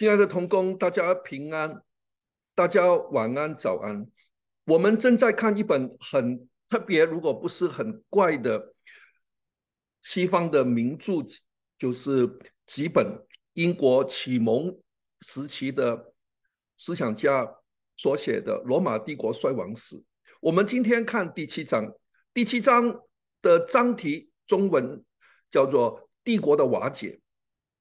亲爱的同工，大家平安，大家晚安、早安。我们正在看一本很特别，如果不是很怪的西方的名著，就是几本英国启蒙时期的思想家所写的《罗马帝国衰亡史》。我们今天看第七章，第七章的章题中文叫做“帝国的瓦解”。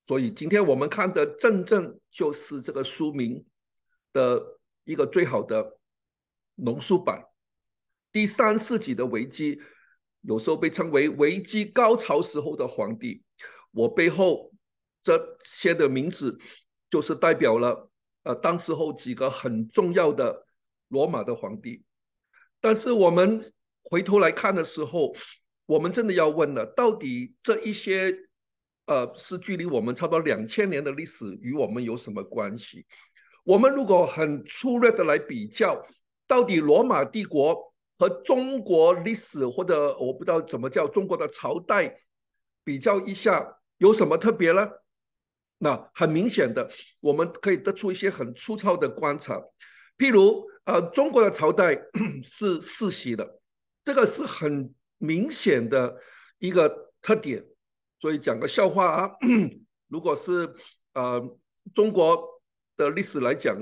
所以今天我们看的，正正就是这个书名的一个最好的浓缩版。第三世纪的危机，有时候被称为“危机高潮时候的皇帝”。我背后这些的名字，就是代表了呃，当时候几个很重要的罗马的皇帝。但是我们回头来看的时候，我们真的要问了：到底这一些？呃，是距离我们差不多两千年的历史，与我们有什么关系？我们如果很粗略的来比较，到底罗马帝国和中国历史，或者我不知道怎么叫中国的朝代，比较一下有什么特别呢？那很明显的，我们可以得出一些很粗糙的观察，譬如，呃，中国的朝代 是世袭的，这个是很明显的一个特点。所以讲个笑话啊，如果是，呃，中国的历史来讲，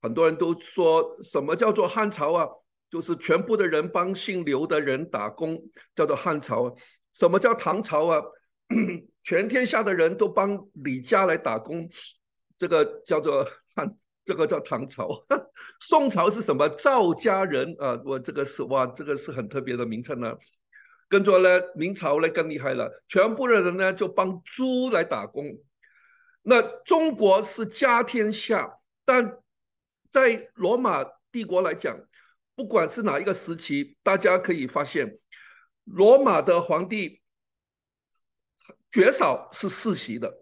很多人都说什么叫做汉朝啊，就是全部的人帮姓刘的人打工，叫做汉朝。什么叫唐朝啊？全天下的人都帮李家来打工，这个叫做汉，这个叫唐朝。宋朝是什么？赵家人啊，我这个是哇，这个是很特别的名称呢。跟着呢，明朝呢更厉害了，全部的人呢就帮猪来打工。那中国是家天下，但在罗马帝国来讲，不管是哪一个时期，大家可以发现，罗马的皇帝绝少是世袭的，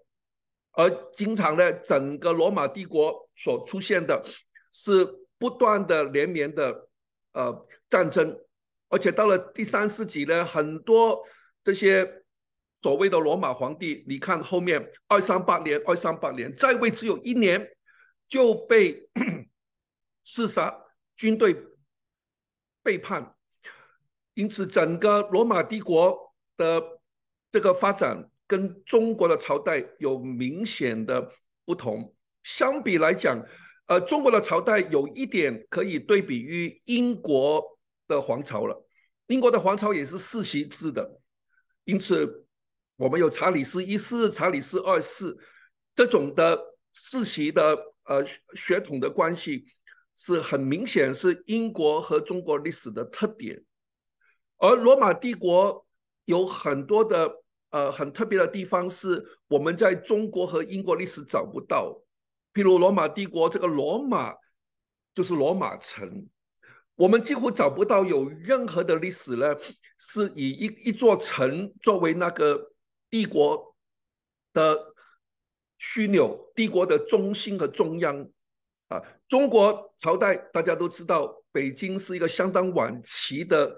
而经常呢，整个罗马帝国所出现的是不断的连绵的呃战争。而且到了第三、世纪呢，很多这些所谓的罗马皇帝，你看后面二三八年、二三八年在位只有一年，就被 刺杀，军队背叛。因此，整个罗马帝国的这个发展跟中国的朝代有明显的不同。相比来讲，呃，中国的朝代有一点可以对比于英国。的皇朝了，英国的皇朝也是世袭制的，因此我们有查理斯一世、查理斯二世这种的世袭的呃血统的关系，是很明显是英国和中国历史的特点。而罗马帝国有很多的呃很特别的地方，是我们在中国和英国历史找不到，譬如罗马帝国这个罗马就是罗马城。我们几乎找不到有任何的历史呢，是以一一座城作为那个帝国的枢纽、帝国的中心和中央。啊，中国朝代大家都知道，北京是一个相当晚期的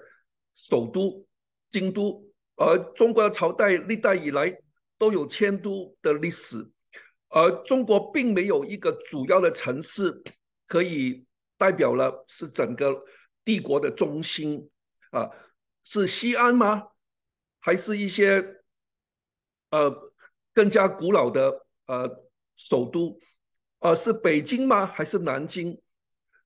首都、京都，而中国的朝代历代以来都有迁都的历史，而中国并没有一个主要的城市可以。代表了是整个帝国的中心啊，是西安吗？还是一些呃更加古老的呃首都呃，是北京吗？还是南京？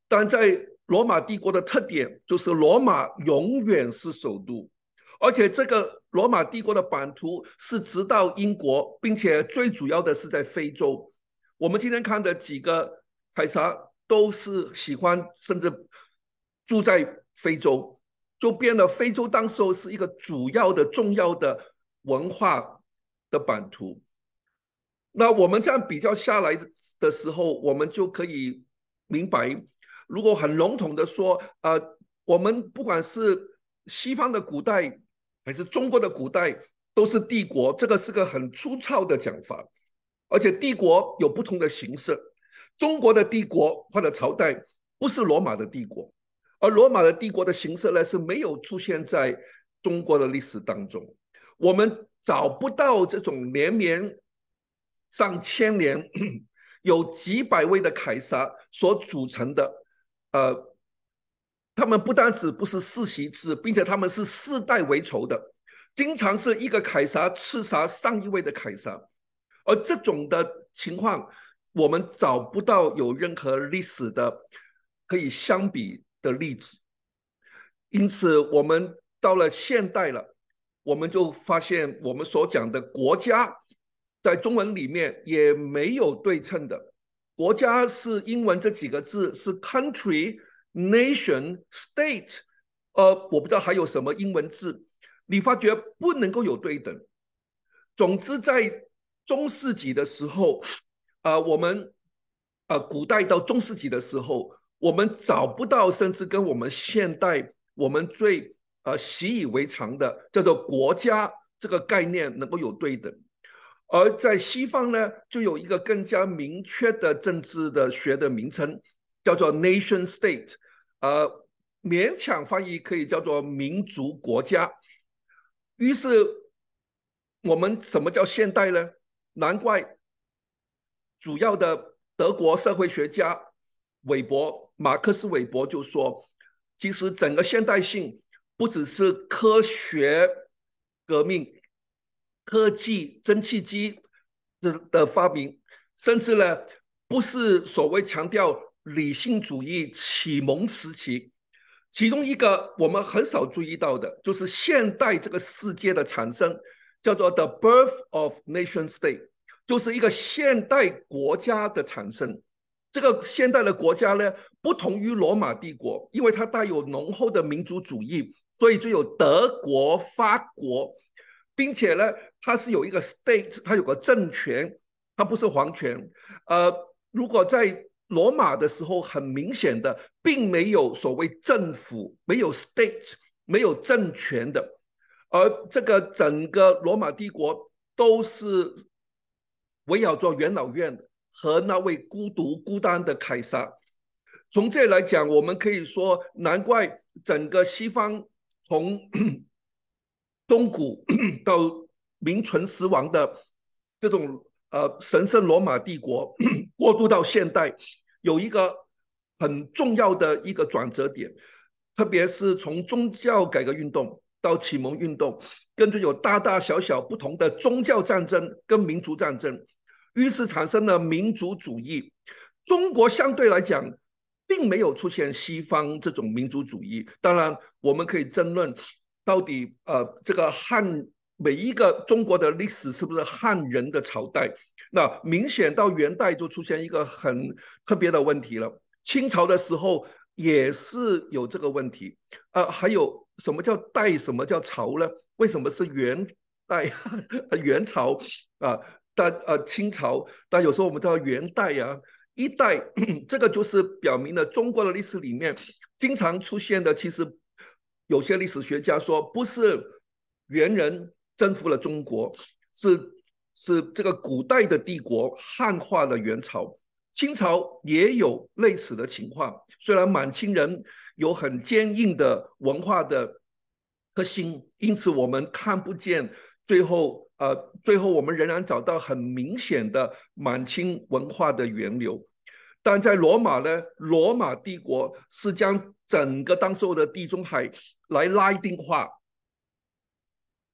但在罗马帝国的特点就是罗马永远是首都，而且这个罗马帝国的版图是直到英国，并且最主要的是在非洲。我们今天看的几个海沙。都是喜欢甚至住在非洲，就变了。非洲当时候是一个主要的、重要的文化的版图。那我们这样比较下来的时候，我们就可以明白，如果很笼统的说，呃，我们不管是西方的古代还是中国的古代，都是帝国。这个是个很粗糙的讲法，而且帝国有不同的形式。中国的帝国或者朝代不是罗马的帝国，而罗马的帝国的形式呢是没有出现在中国的历史当中。我们找不到这种连绵上千年、有几百位的凯撒所组成的，呃，他们不单止不是世袭制，并且他们是世代为仇的，经常是一个凯撒刺杀上一位的凯撒，而这种的情况。我们找不到有任何历史的可以相比的例子，因此我们到了现代了，我们就发现我们所讲的国家，在中文里面也没有对称的国家是英文这几个字是 country、nation、state，呃，我不知道还有什么英文字，你发觉不能够有对等。总之，在中世纪的时候。啊，我们啊，古代到中世纪的时候，我们找不到甚至跟我们现代我们最呃习以为常的叫做国家这个概念能够有对等，而在西方呢，就有一个更加明确的政治的学的名称，叫做 nation state，呃，勉强翻译可以叫做民族国家。于是我们什么叫现代呢？难怪。主要的德国社会学家韦伯，马克思韦伯就说，其实整个现代性不只是科学革命、科技、蒸汽机的的发明，甚至呢，不是所谓强调理性主义启蒙时期，其中一个我们很少注意到的，就是现代这个世界的产生，叫做 The Birth of Nation State。就是一个现代国家的产生。这个现代的国家呢，不同于罗马帝国，因为它带有浓厚的民族主义，所以就有德国、法国，并且呢，它是有一个 state，它有个政权，它不是皇权。呃，如果在罗马的时候，很明显的，并没有所谓政府、没有 state、没有政权的，而这个整个罗马帝国都是。围绕着元老院和那位孤独孤单的凯撒，从这来讲，我们可以说，难怪整个西方从 中古 到名存实亡的这种呃神圣罗马帝国 过渡到现代，有一个很重要的一个转折点，特别是从宗教改革运动到启蒙运动，跟着有大大小小不同的宗教战争跟民族战争。于是产生了民族主义。中国相对来讲，并没有出现西方这种民族主义。当然，我们可以争论到底呃，这个汉每一个中国的历史是不是汉人的朝代？那明显到元代就出现一个很特别的问题了。清朝的时候也是有这个问题。呃，还有什么叫代？什么叫朝呢？为什么是元代、元朝啊？但呃，清朝，但有时候我们到元代呀、一代，这个就是表明了中国的历史里面经常出现的。其实有些历史学家说，不是元人征服了中国，是是这个古代的帝国汉化了元朝、清朝也有类似的情况。虽然满清人有很坚硬的文化的核心，因此我们看不见最后。呃，最后我们仍然找到很明显的满清文化的源流，但在罗马呢？罗马帝国是将整个当时的地中海来拉丁化，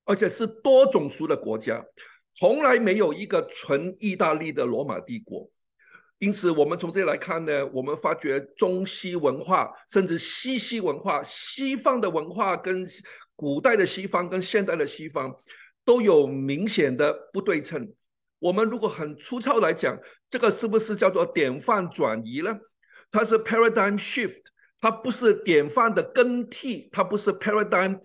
而且是多种族的国家，从来没有一个纯意大利的罗马帝国。因此，我们从这来看呢，我们发觉中西文化，甚至西西文化，西方的文化跟古代的西方跟现代的西方。都有明显的不对称。我们如果很粗糙来讲，这个是不是叫做典范转移呢？它是 paradigm shift，它不是典范的更替，它不是 paradigm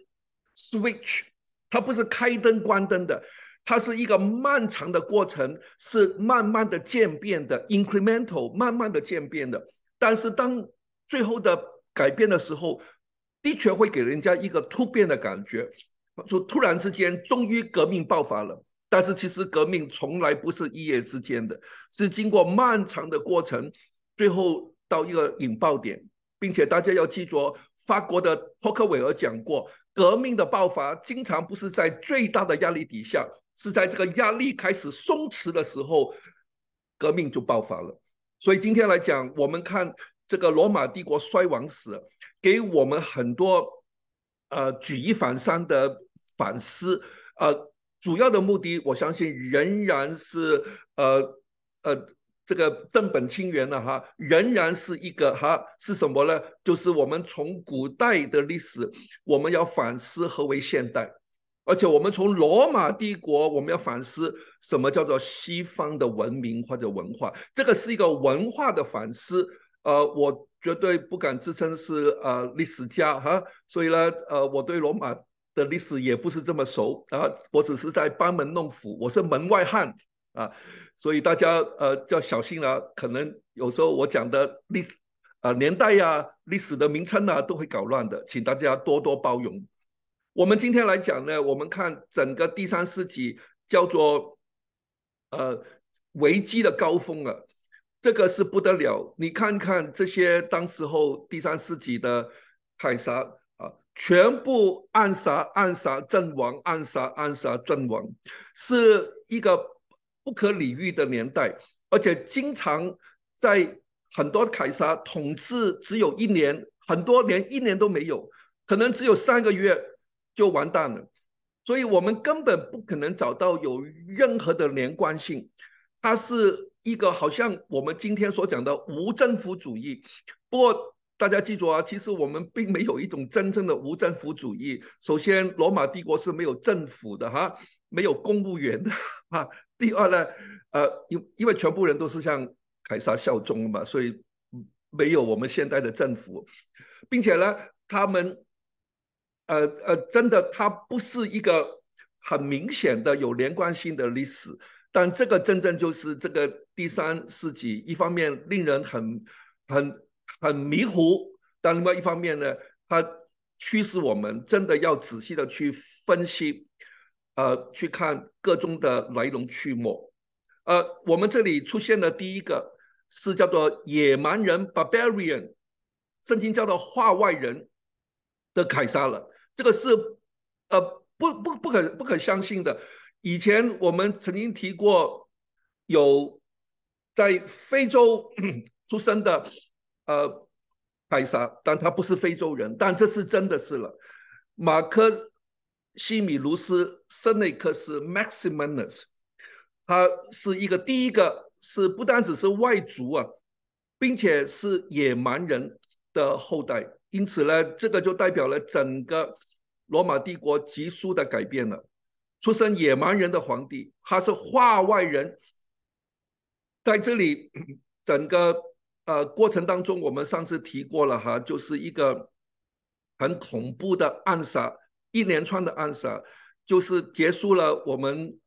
switch，它不是开灯关灯的，它是一个漫长的过程，是慢慢的渐变的 incremental，慢慢的渐变的。但是当最后的改变的时候，的确会给人家一个突变的感觉。就突然之间，终于革命爆发了。但是其实革命从来不是一夜之间的，是经过漫长的过程，最后到一个引爆点。并且大家要记住，法国的托克维尔讲过，革命的爆发经常不是在最大的压力底下，是在这个压力开始松弛的时候，革命就爆发了。所以今天来讲，我们看这个罗马帝国衰亡史，给我们很多呃举一反三的。反思，呃，主要的目的，我相信仍然是呃呃，这个正本清源呢，哈，仍然是一个哈，是什么呢？就是我们从古代的历史，我们要反思何为现代，而且我们从罗马帝国，我们要反思什么叫做西方的文明或者文化，这个是一个文化的反思。呃，我绝对不敢自称是呃历史家，哈，所以呢，呃，我对罗马。的历史也不是这么熟啊，我只是在班门弄斧，我是门外汉啊，所以大家呃要小心了，可能有时候我讲的历史啊年代呀、历史的名称呢都会搞乱的，请大家多多包容。我们今天来讲呢，我们看整个第三世纪叫做呃危机的高峰啊，这个是不得了。你看看这些当时候第三世纪的海沙。全部暗杀，暗杀阵亡，暗杀，暗杀阵亡，是一个不可理喻的年代，而且经常在很多凯撒统治只有一年，很多连一年都没有，可能只有三个月就完蛋了，所以我们根本不可能找到有任何的连贯性，它是一个好像我们今天所讲的无政府主义，不过。大家记住啊，其实我们并没有一种真正的无政府主义。首先，罗马帝国是没有政府的哈，没有公务员的哈。第二呢，呃，因因为全部人都是向凯撒效忠嘛，所以没有我们现代的政府，并且呢，他们，呃呃，真的它不是一个很明显的有连贯性的历史。但这个真正就是这个第三世纪，一方面令人很很。很迷糊，但另外一方面呢，它驱使我们真的要仔细的去分析，呃，去看各种的来龙去脉。呃，我们这里出现的第一个是叫做野蛮人 （barbarian），圣经叫做化外人的凯撒了。这个是呃，不不不可不可相信的。以前我们曾经提过，有在非洲 出生的。呃，凯撒，但他不是非洲人，但这是真的是了。马克西米卢斯·塞内克斯 （Maximinus），他是一个第一个是不单只是外族啊，并且是野蛮人的后代。因此呢，这个就代表了整个罗马帝国急速的改变了，出生野蛮人的皇帝，他是化外人，在这里整个。呃，过程当中我们上次提过了哈，就是一个很恐怖的暗杀，一连串的暗杀，就是结束了我们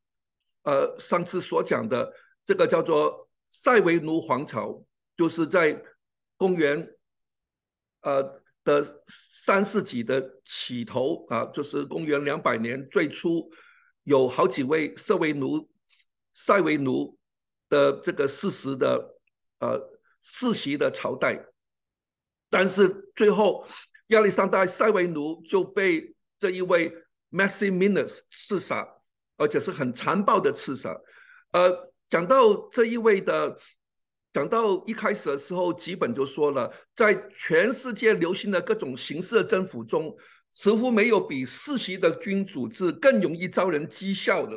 呃上次所讲的这个叫做塞维奴皇朝，就是在公元呃的三世纪的起头啊，就是公元两百年最初有好几位塞维奴塞维奴的这个事实的呃。世袭的朝代，但是最后，亚历山大塞维奴就被这一位 Massiminus 刺杀，而且是很残暴的刺杀。呃，讲到这一位的，讲到一开始的时候，基本就说了，在全世界流行的各种形式的政府中，似乎没有比世袭的君主制更容易遭人讥笑的。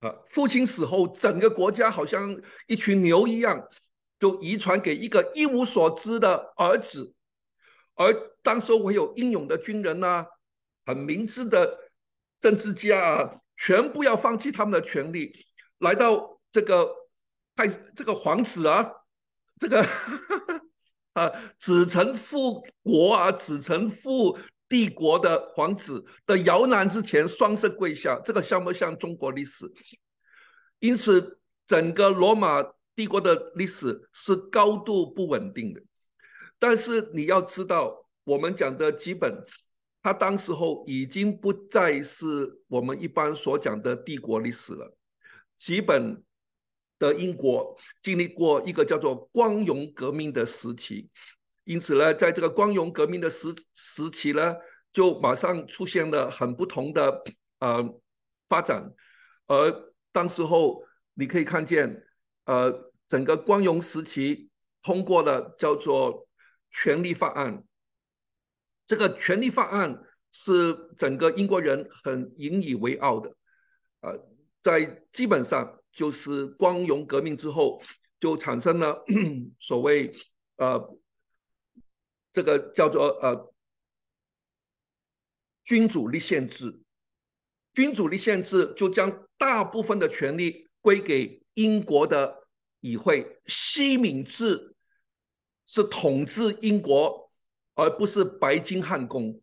啊，父亲死后，整个国家好像一群牛一样。就遗传给一个一无所知的儿子，而当时我有英勇的军人呐，很明智的政治家啊，全部要放弃他们的权利，来到这个太这个皇子啊，这个 啊，子承父国啊，子承父帝国的皇子的摇篮之前，双膝跪下，这个像不像中国历史？因此，整个罗马。帝国的历史是高度不稳定的，但是你要知道，我们讲的基本，它当时候已经不再是我们一般所讲的帝国历史了。基本的英国经历过一个叫做光荣革命的时期，因此呢，在这个光荣革命的时时期呢，就马上出现了很不同的呃发展。而当时候你可以看见。呃，整个光荣时期通过了叫做《权利法案》。这个《权利法案》是整个英国人很引以为傲的。啊，在基本上就是光荣革命之后，就产生了 所谓呃，这个叫做呃君主立宪制。君主立宪制就将大部分的权利归给。英国的议会，西敏制是统治英国，而不是白金汉宫。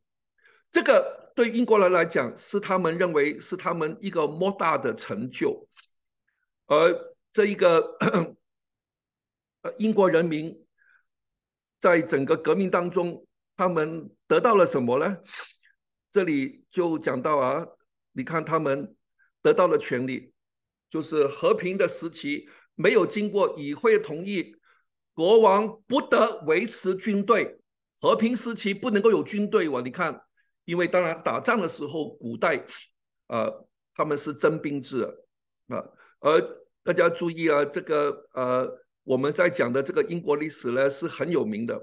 这个对英国人来讲，是他们认为是他们一个莫大的成就。而这一个，呃，英国人民在整个革命当中，他们得到了什么呢？这里就讲到啊，你看他们得到了权利。就是和平的时期，没有经过议会同意，国王不得维持军队。和平时期不能够有军队哇！你看，因为当然打仗的时候，古代，呃，他们是征兵制啊。而大家注意啊，这个呃，我们在讲的这个英国历史呢是很有名的，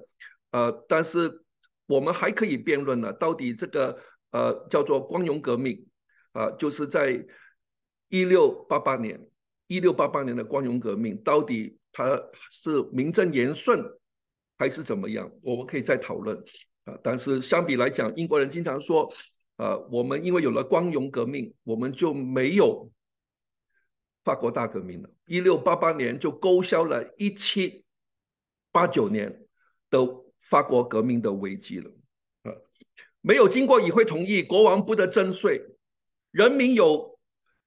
呃，但是我们还可以辩论呢，到底这个呃叫做光荣革命，啊，就是在。一六八八年，一六八八年的光荣革命到底它是名正言顺还是怎么样？我们可以再讨论啊。但是相比来讲，英国人经常说，啊，我们因为有了光荣革命，我们就没有法国大革命了。一六八八年就勾销了一七八九年的法国革命的危机了。啊，没有经过议会同意，国王不得征税，人民有。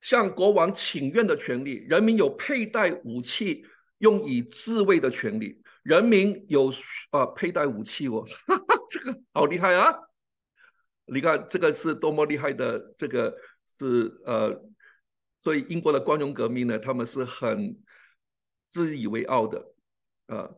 向国王请愿的权利，人民有佩戴武器用以自卫的权利，人民有呃佩戴武器，我 这个好厉害啊！你看这个是多么厉害的，这个是呃，所以英国的光荣革命呢，他们是很自以为傲的，啊，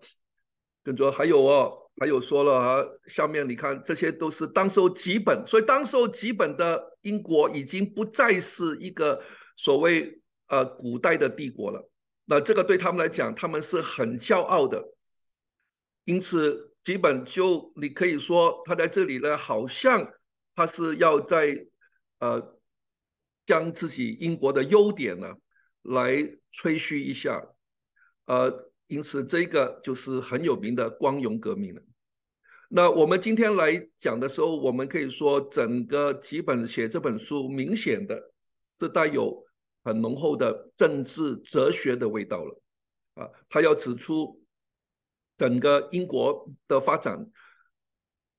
跟着还有哦。还有说了啊，下面你看，这些都是当时候基本，所以当时候基本的英国已经不再是一个所谓呃古代的帝国了。那这个对他们来讲，他们是很骄傲的。因此，基本就你可以说，他在这里呢，好像他是要在呃将自己英国的优点呢来吹嘘一下，呃。因此，这个就是很有名的光荣革命了。那我们今天来讲的时候，我们可以说，整个几本写这本书，明显的，这带有很浓厚的政治哲学的味道了。啊，他要指出整个英国的发展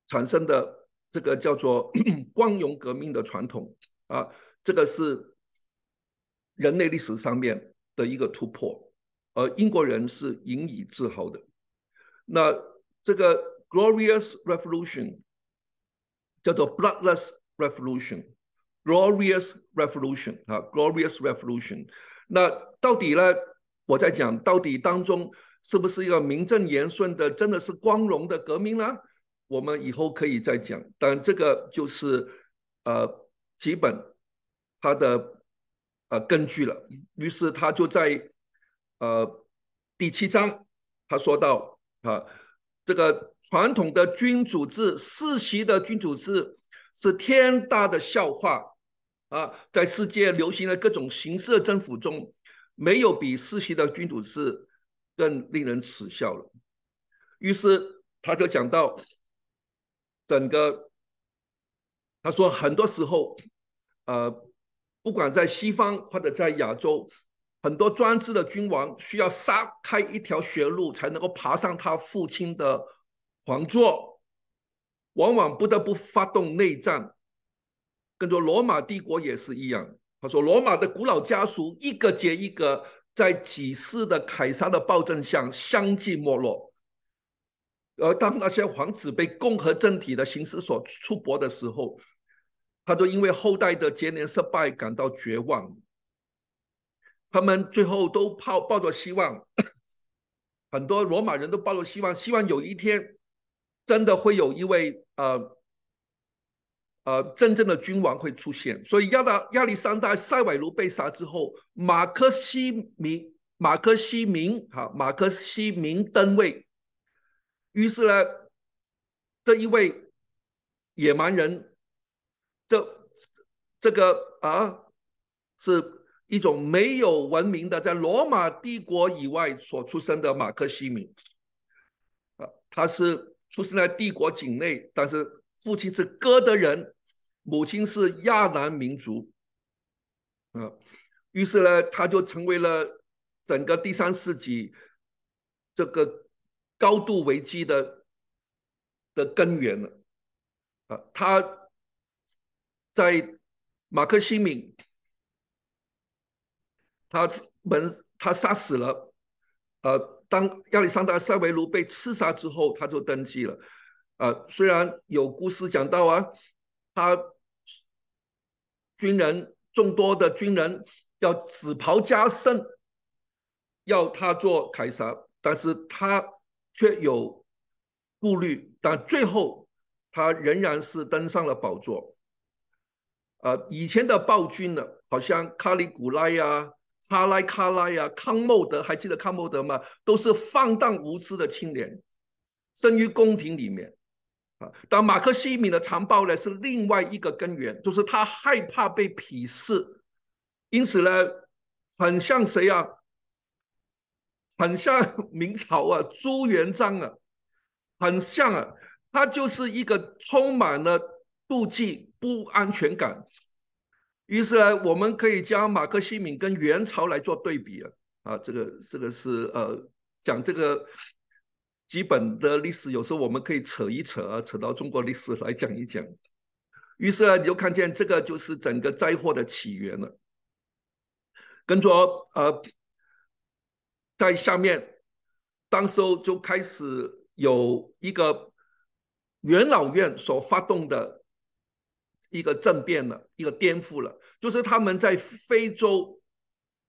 产生的这个叫做 光荣革命的传统啊，这个是人类历史上面的一个突破。呃，英国人是引以自豪的。那这个 “glorious revolution” 叫做 “bloodless revolution”，“glorious revolution” 啊，“glorious revolution”。那到底呢？我在讲到底当中，是不是要名正言顺的，真的是光荣的革命呢？我们以后可以再讲。但这个就是呃，基本它的呃根据了。于是他就在。呃，第七章，他说到啊，这个传统的君主制、世袭的君主制是天大的笑话啊，在世界流行的各种形式的政府中，没有比世袭的君主制更令人耻笑了。于是他就讲到整个，他说很多时候，呃，不管在西方或者在亚洲。很多专制的君王需要杀开一条血路，才能够爬上他父亲的皇座，往往不得不发动内战。跟着罗马帝国也是一样，他说，罗马的古老家族一个接一个，在几世的凯撒的暴政下相继没落。而当那些皇子被共和政体的形式所束缚的时候，他都因为后代的接连失败感到绝望。他们最后都抱抱着希望，很多罗马人都抱着希望，希望有一天真的会有一位呃呃真正的君王会出现。所以亚大亚历山大塞维卢被杀之后，马克西明马克西明哈马克西明登位，于是呢这一位野蛮人这这个啊是。一种没有文明的，在罗马帝国以外所出生的马克西米，啊，他是出生在帝国境内，但是父亲是哥德人，母亲是亚南民族，啊，于是呢，他就成为了整个第三世纪这个高度危机的的根源了，啊，他在马克西米。他们他杀死了，呃，当亚历山大塞维卢被刺杀之后，他就登基了，啊，虽然有故事讲到啊，他军人众多的军人要紫袍加身，要他做凯撒，但是他却有顾虑，但最后他仍然是登上了宝座，啊，以前的暴君呢，好像卡里古拉呀。卡拉卡拉呀，康茂德还记得康茂德吗？都是放荡无知的青年，生于宫廷里面啊。但马克西米的残暴呢，是另外一个根源，就是他害怕被鄙视，因此呢，很像谁啊？很像明朝啊，朱元璋啊，很像啊，他就是一个充满了妒忌、不安全感。于是呢，我们可以将马克西敏跟元朝来做对比啊，啊，这个这个是呃讲这个基本的历史，有时候我们可以扯一扯啊，扯到中国历史来讲一讲。于是呢，你就看见这个就是整个灾祸的起源了，跟着呃在下面，当时候就开始有一个元老院所发动的。一个政变了，一个颠覆了，就是他们在非洲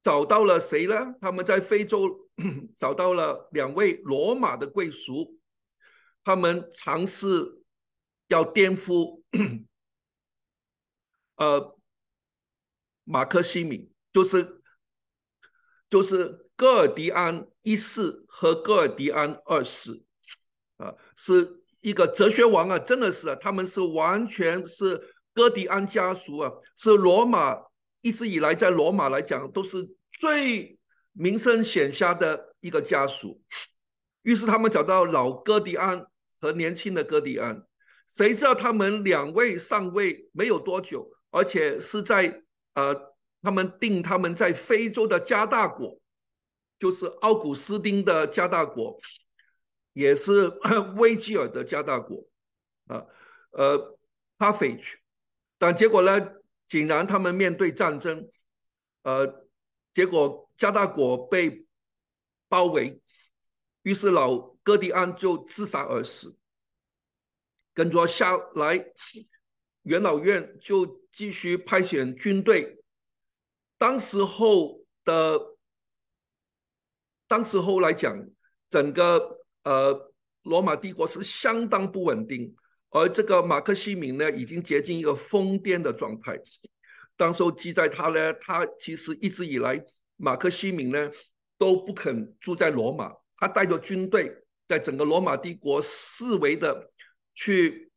找到了谁呢？他们在非洲 找到了两位罗马的贵族，他们尝试要颠覆，呃，马克西米，就是就是戈尔迪安一世和戈尔迪安二世，啊，是一个哲学王啊，真的是，他们是完全是。戈迪安家族啊，是罗马一直以来在罗马来讲都是最名声显下的一个家族。于是他们找到老戈迪安和年轻的戈迪安，谁知道他们两位上位没有多久，而且是在呃，他们定他们在非洲的加大国，就是奥古斯丁的加大国，也是维 吉尔的加大国，啊，呃 c a r a g e 但结果呢？竟然他们面对战争，呃，结果加大国被包围，于是老哥迪安就自杀而死。跟着下来，元老院就继续派遣军队。当时候的，当时候来讲，整个呃，罗马帝国是相当不稳定。而这个马克西敏呢，已经接近一个疯癫的状态。当时记载他呢，他其实一直以来，马克西敏呢都不肯住在罗马，他带着军队在整个罗马帝国四围的去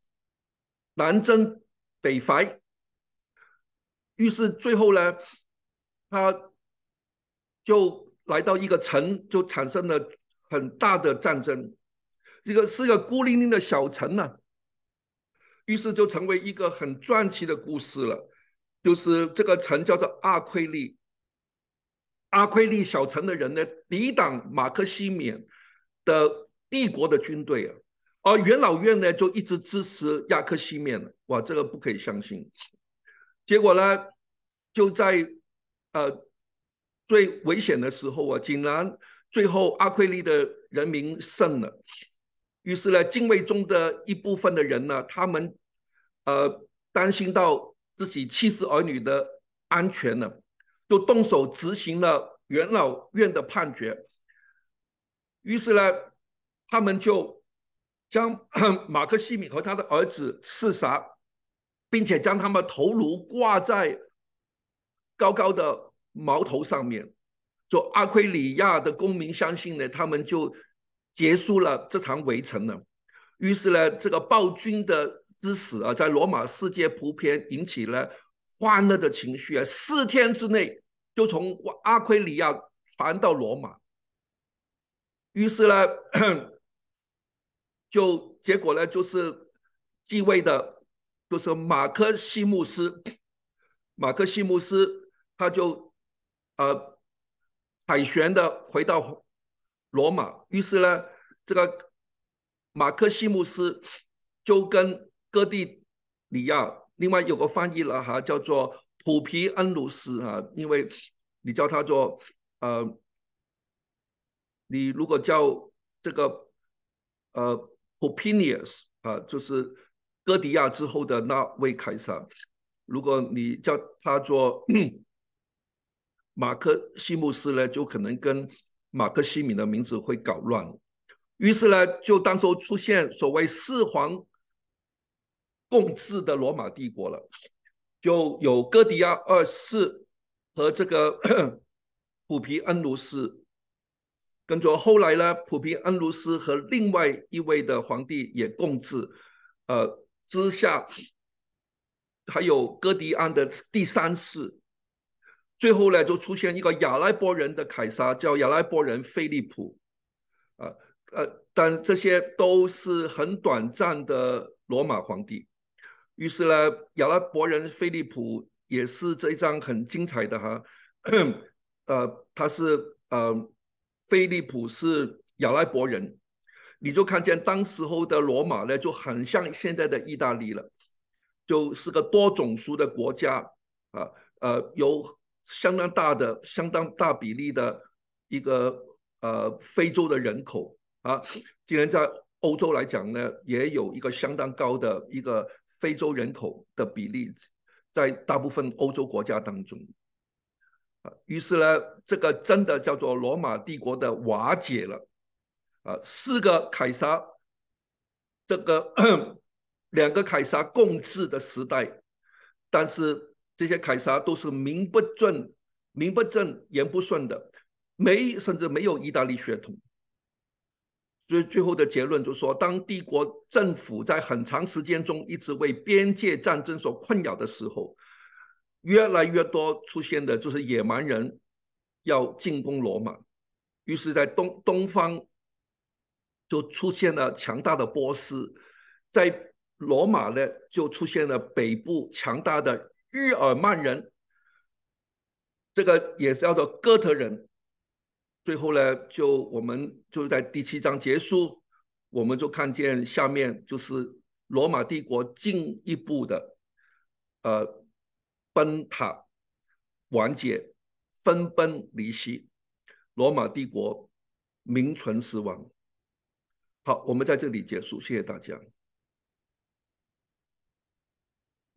南征北伐。于是最后呢，他就来到一个城，就产生了很大的战争。这个是个孤零零的小城呢。于是就成为一个很传奇的故事了，就是这个城叫做阿奎利，阿奎利小城的人呢，抵挡马克西姆的帝国的军队啊，而元老院呢就一直支持亚克西面，哇，这个不可以相信，结果呢，就在呃最危险的时候啊，竟然最后阿奎利的人民胜了。于是呢，敬畏中的一部分的人呢，他们，呃，担心到自己妻室儿女的安全呢，就动手执行了元老院的判决。于是呢，他们就将 马克西米和他的儿子刺杀，并且将他们头颅挂在高高的矛头上面。就阿奎里亚的公民相信呢，他们就。结束了这场围城了，于是呢，这个暴君的之死啊，在罗马世界普遍引起了欢乐的情绪啊。四天之内，就从阿奎里亚传到罗马，于是呢，就结果呢，就是继位的，就是马克西穆斯。马克西穆斯他就呃凯旋的回到。罗马，于是呢，这个马克西姆斯就跟哥地里亚，另外有个翻译了哈，叫做普皮恩鲁斯啊。因为你叫他做呃，你如果叫这个呃，Popinius 啊，就是哥地亚之后的那位凯撒。如果你叫他做 马克西姆斯呢，就可能跟。马克西米的名字会搞乱，于是呢，就当时出现所谓四皇共治的罗马帝国了，就有哥迪亚二世和这个 普皮恩卢斯，跟着后来呢，普皮恩卢斯和另外一位的皇帝也共治，呃之下，还有哥迪安的第三世。最后呢，就出现一个亚拉伯人的凯撒，叫亚拉伯人菲利普，啊呃，但这些都是很短暂的罗马皇帝。于是呢，亚拉伯人菲利普也是这一张很精彩的哈，呃，他是呃，菲利普是亚拉伯人，你就看见当时候的罗马呢，就很像现在的意大利了，就是个多种族的国家，啊呃有。相当大的、相当大比例的一个呃非洲的人口啊，竟然在欧洲来讲呢，也有一个相当高的一个非洲人口的比例，在大部分欧洲国家当中啊。于是呢，这个真的叫做罗马帝国的瓦解了啊，四个凯撒，这个 两个凯撒共治的时代，但是。这些凯撒都是名不正、名不正言不顺的，没甚至没有意大利血统。所以最后的结论就是说，当帝国政府在很长时间中一直为边界战争所困扰的时候，越来越多出现的就是野蛮人要进攻罗马。于是，在东东方就出现了强大的波斯，在罗马呢就出现了北部强大的。日耳曼人，这个也叫做哥特人。最后呢，就我们就在第七章结束，我们就看见下面就是罗马帝国进一步的呃崩塌、瓦解、分崩离析，罗马帝国名存实亡。好，我们在这里结束，谢谢大家。